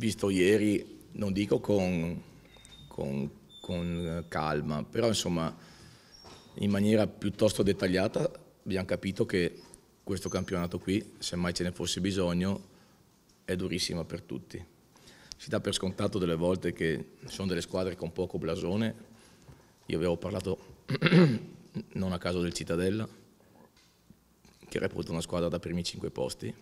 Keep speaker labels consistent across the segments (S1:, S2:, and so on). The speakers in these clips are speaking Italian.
S1: visto ieri, non dico con, con, con eh, calma, però insomma in maniera piuttosto dettagliata abbiamo capito che questo campionato qui, se mai ce ne fosse bisogno, è durissima per tutti. Si dà per scontato delle volte che sono delle squadre con poco blasone, io avevo parlato non a caso del Cittadella, che reputa una squadra da primi 5 posti,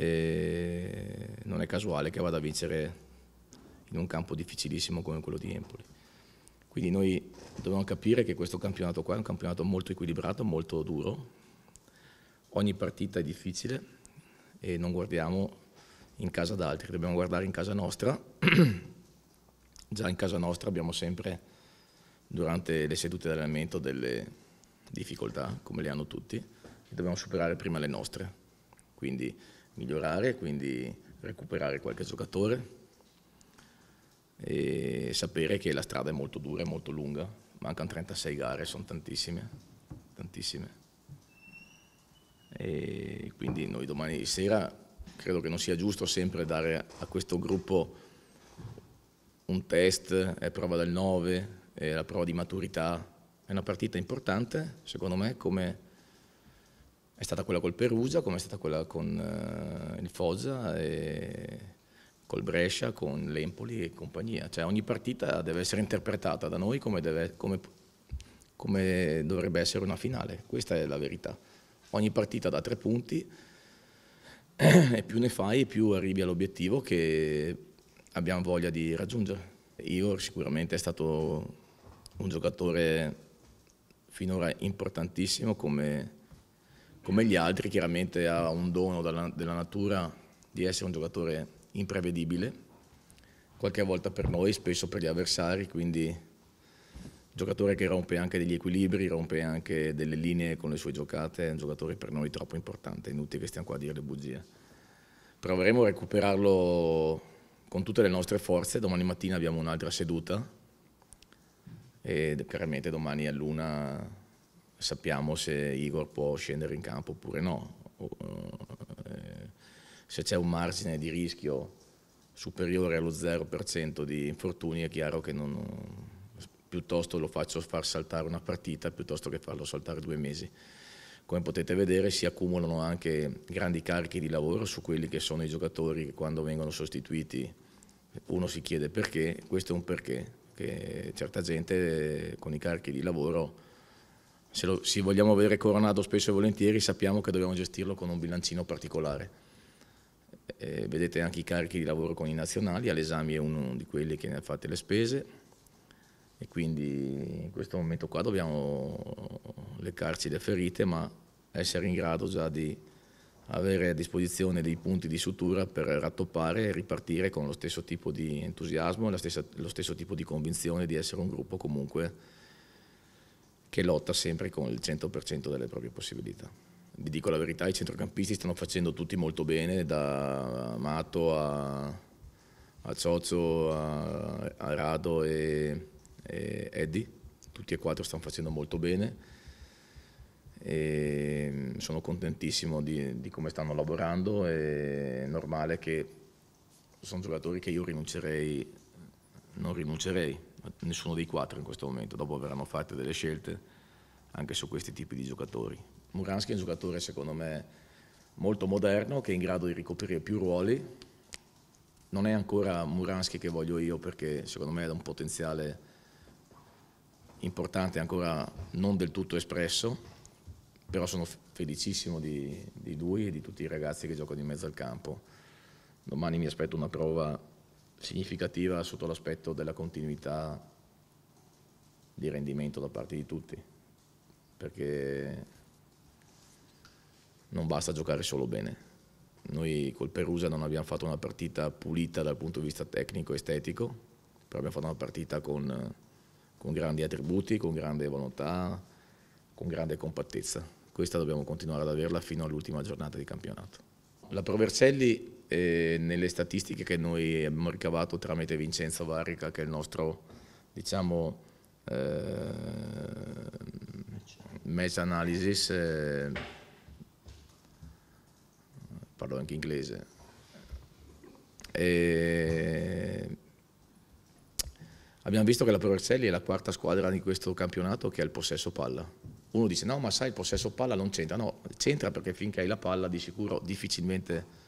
S1: e non è casuale che vada a vincere in un campo difficilissimo come quello di Empoli. Quindi noi dobbiamo capire che questo campionato qua è un campionato molto equilibrato, molto duro, ogni partita è difficile e non guardiamo in casa da altri, dobbiamo guardare in casa nostra. Già in casa nostra abbiamo sempre, durante le sedute di allenamento, delle difficoltà, come le hanno tutti, e dobbiamo superare prima le nostre. Quindi migliorare, quindi recuperare qualche giocatore e sapere che la strada è molto dura, è molto lunga, mancano 36 gare, sono tantissime, tantissime. E quindi noi domani sera credo che non sia giusto sempre dare a questo gruppo un test, è prova del 9, è la prova di maturità, è una partita importante secondo me come è stata quella col Perugia, come è stata quella con eh, il Foggia, col Brescia, con l'Empoli e compagnia. Cioè ogni partita deve essere interpretata da noi come, deve, come, come dovrebbe essere una finale. Questa è la verità. Ogni partita dà tre punti e più ne fai, più arrivi all'obiettivo che abbiamo voglia di raggiungere. Igor sicuramente è stato un giocatore finora importantissimo come come gli altri, chiaramente ha un dono dalla, della natura di essere un giocatore imprevedibile, qualche volta per noi, spesso per gli avversari, quindi giocatore che rompe anche degli equilibri, rompe anche delle linee con le sue giocate, è un giocatore per noi troppo importante, inutile che stiamo qua a dire le bugie. Proveremo a recuperarlo con tutte le nostre forze, domani mattina abbiamo un'altra seduta e chiaramente domani all'una sappiamo se Igor può scendere in campo oppure no, eh, se c'è un margine di rischio superiore allo 0% di infortuni è chiaro che non, piuttosto lo faccio far saltare una partita piuttosto che farlo saltare due mesi. Come potete vedere si accumulano anche grandi carichi di lavoro su quelli che sono i giocatori che quando vengono sostituiti uno si chiede perché, questo è un perché, che certa gente eh, con i carichi di lavoro se, lo, se vogliamo vedere coronato spesso e volentieri sappiamo che dobbiamo gestirlo con un bilancino particolare. Eh, vedete anche i carichi di lavoro con i nazionali, all'esame è uno di quelli che ne ha fatte le spese e quindi in questo momento qua dobbiamo leccarci le ferite ma essere in grado già di avere a disposizione dei punti di sutura per rattoppare e ripartire con lo stesso tipo di entusiasmo e lo stesso tipo di convinzione di essere un gruppo comunque che lotta sempre con il 100% delle proprie possibilità. Vi dico la verità, i centrocampisti stanno facendo tutti molto bene, da Mato a, a Cioccio, a, a Rado e, e Eddie, tutti e quattro stanno facendo molto bene e mm, sono contentissimo di, di come stanno lavorando, è normale che sono giocatori che io rinuncerei, non rinuncerei, nessuno dei quattro in questo momento, dopo verranno fatte delle scelte anche su questi tipi di giocatori. Muransky è un giocatore secondo me molto moderno che è in grado di ricoprire più ruoli, non è ancora Muransky che voglio io perché secondo me ha un potenziale importante ancora non del tutto espresso, però sono felicissimo di, di lui e di tutti i ragazzi che giocano in mezzo al campo. Domani mi aspetto una prova significativa sotto l'aspetto della continuità di rendimento da parte di tutti, perché non basta giocare solo bene. Noi col Perusa non abbiamo fatto una partita pulita dal punto di vista tecnico e estetico, però abbiamo fatto una partita con, con grandi attributi, con grande volontà, con grande compattezza. Questa dobbiamo continuare ad averla fino all'ultima giornata di campionato. La Provercelli e nelle statistiche che noi abbiamo ricavato tramite Vincenzo Varica, che è il nostro diciamo, eh, match analysis, eh, parlo anche inglese, e abbiamo visto che la Pevercelli è la quarta squadra di questo campionato che ha il possesso palla. Uno dice no ma sai il possesso palla non c'entra, no c'entra perché finché hai la palla di sicuro difficilmente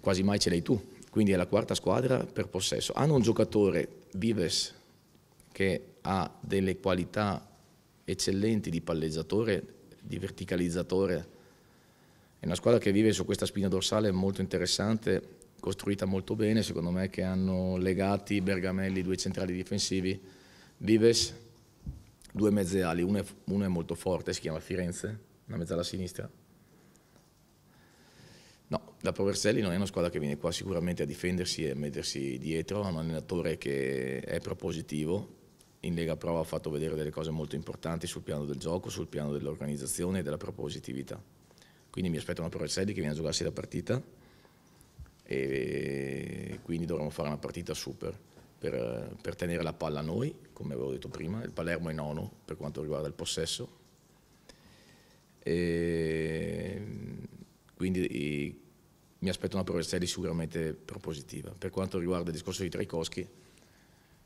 S1: quasi mai ce l'hai tu, quindi è la quarta squadra per possesso. Hanno un giocatore, Vives, che ha delle qualità eccellenti di palleggiatore, di verticalizzatore. È una squadra che vive su questa spina dorsale molto interessante, costruita molto bene, secondo me che hanno legati Bergamelli, due centrali difensivi, Vives, due mezze ali, uno è, uno è molto forte, si chiama Firenze, una mezzala sinistra, No, la Proverselli non è una squadra che viene qua sicuramente a difendersi e a mettersi dietro, ha un allenatore che è propositivo, in Lega Pro ha fatto vedere delle cose molto importanti sul piano del gioco, sul piano dell'organizzazione e della propositività. Quindi mi aspetto una Proverselli che viene a giocarsi la partita e quindi dovremo fare una partita super per, per tenere la palla a noi, come avevo detto prima, il Palermo è nono per quanto riguarda il possesso. E quindi i, eh, mi aspetto una Provercelli sicuramente propositiva. Per quanto riguarda il discorso di Traikowski,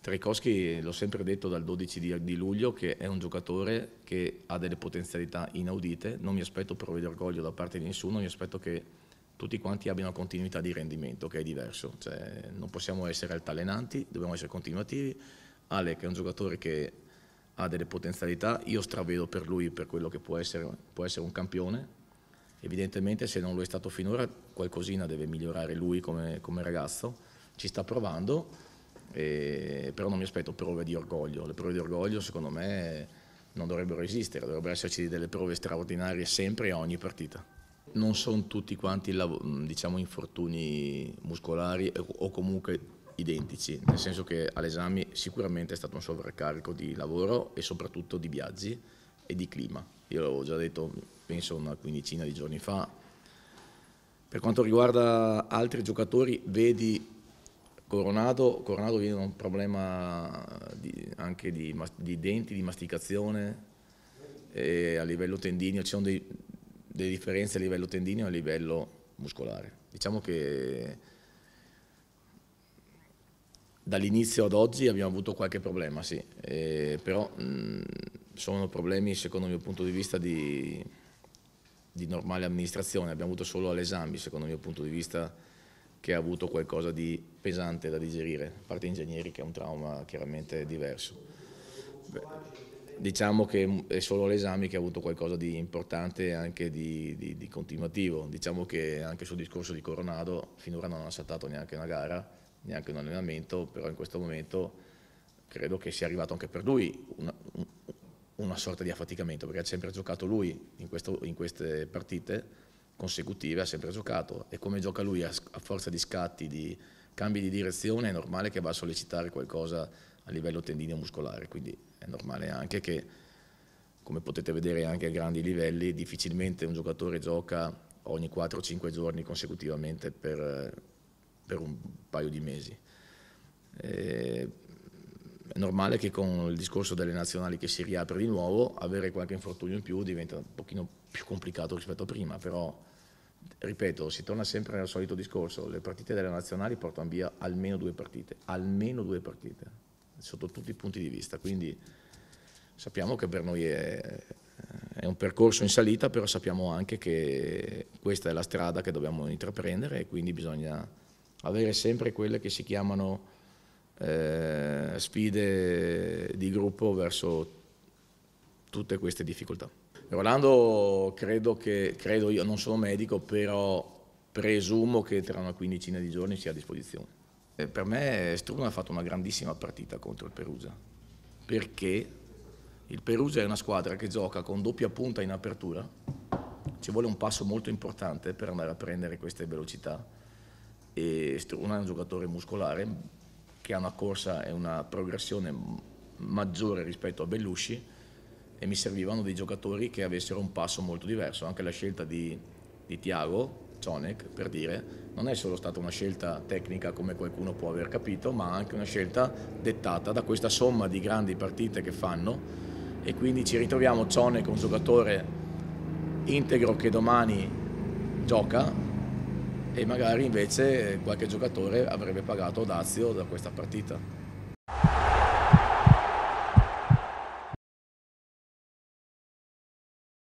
S1: Traikowski l'ho sempre detto dal 12 di, di, luglio che è un giocatore che ha delle potenzialità inaudite, non mi aspetto prove di orgoglio da parte di nessuno, mi aspetto che tutti quanti abbiano continuità di rendimento, che è diverso, cioè, non possiamo essere altalenanti, dobbiamo essere continuativi. Ale è un giocatore che ha delle potenzialità, io stravedo per lui per quello che può essere, può essere un campione, evidentemente se non lo è stato finora qualcosina deve migliorare lui come, come ragazzo, ci sta provando, eh, però non mi aspetto prove di orgoglio, le prove di orgoglio secondo me non dovrebbero esistere, dovrebbero esserci delle prove straordinarie sempre e ogni partita. Non sono tutti quanti diciamo, infortuni muscolari o comunque identici, nel senso che all'esame sicuramente è stato un sovraccarico di lavoro e soprattutto di viaggi e di clima io l'avevo già detto penso una quindicina di giorni fa. Per quanto riguarda altri giocatori, vedi Coronado, Coronado viene da un problema di, anche di, di, denti, di masticazione, a livello tendineo, ci sono dei, delle differenze a livello tendineo e a livello muscolare. Diciamo che dall'inizio ad oggi abbiamo avuto qualche problema, sì, eh, però mh, sono problemi, secondo il mio punto di vista, di, di normale amministrazione. Abbiamo avuto solo all'esami, secondo il mio punto di vista, che ha avuto qualcosa di pesante da digerire, a parte ingegneri che è un trauma chiaramente diverso. Beh, diciamo che è solo l'esame che ha avuto qualcosa di importante e anche di, di, di, continuativo. Diciamo che anche sul discorso di Coronado finora non ha saltato neanche una gara, neanche un allenamento, però in questo momento credo che sia arrivato anche per lui una, un, una sorta di affaticamento, perché ha sempre giocato lui in, questo, in queste partite consecutive, ha sempre giocato e come gioca lui a, a forza di scatti, di cambi di direzione, è normale che va a sollecitare qualcosa a livello tendineo muscolare, quindi è normale anche che, come potete vedere anche a grandi livelli, difficilmente un giocatore gioca ogni 4-5 giorni consecutivamente per, per, un paio di mesi. E è normale che con il discorso delle nazionali che si riapre di nuovo, avere qualche infortunio in più diventa un pochino più complicato rispetto a prima, però ripeto, si torna sempre al solito discorso, le partite delle nazionali portano via almeno due partite, almeno due partite, sotto tutti i punti di vista, quindi sappiamo che per noi è, è un percorso in salita, però sappiamo anche che questa è la strada che dobbiamo intraprendere e quindi bisogna avere sempre quelle che si chiamano eh, sfide di gruppo verso tutte queste difficoltà. Rolando credo che, credo io, non sono medico, però presumo che tra una quindicina di giorni sia a disposizione. Eh, per me Struna ha fatto una grandissima partita contro il Perugia, perché il Perugia è una squadra che gioca con doppia punta in apertura, ci vuole un passo molto importante per andare a prendere queste velocità e Struna è un giocatore muscolare che ha una corsa e una progressione maggiore rispetto a Bellusci e mi servivano dei giocatori che avessero un passo molto diverso. Anche la scelta di, di Tiago Cionek, per dire, non è solo stata una scelta tecnica come qualcuno può aver capito, ma anche una scelta dettata da questa somma di grandi partite che fanno e quindi ci ritroviamo Cionek, un giocatore integro che domani gioca, e magari invece eh, qualche giocatore avrebbe pagato dazio da questa partita.